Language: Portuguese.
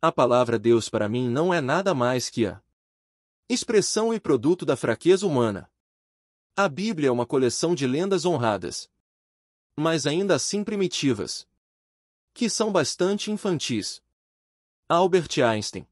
A palavra Deus para mim não é nada mais que a expressão e produto da fraqueza humana. A Bíblia é uma coleção de lendas honradas, mas ainda assim primitivas, que são bastante infantis. Albert Einstein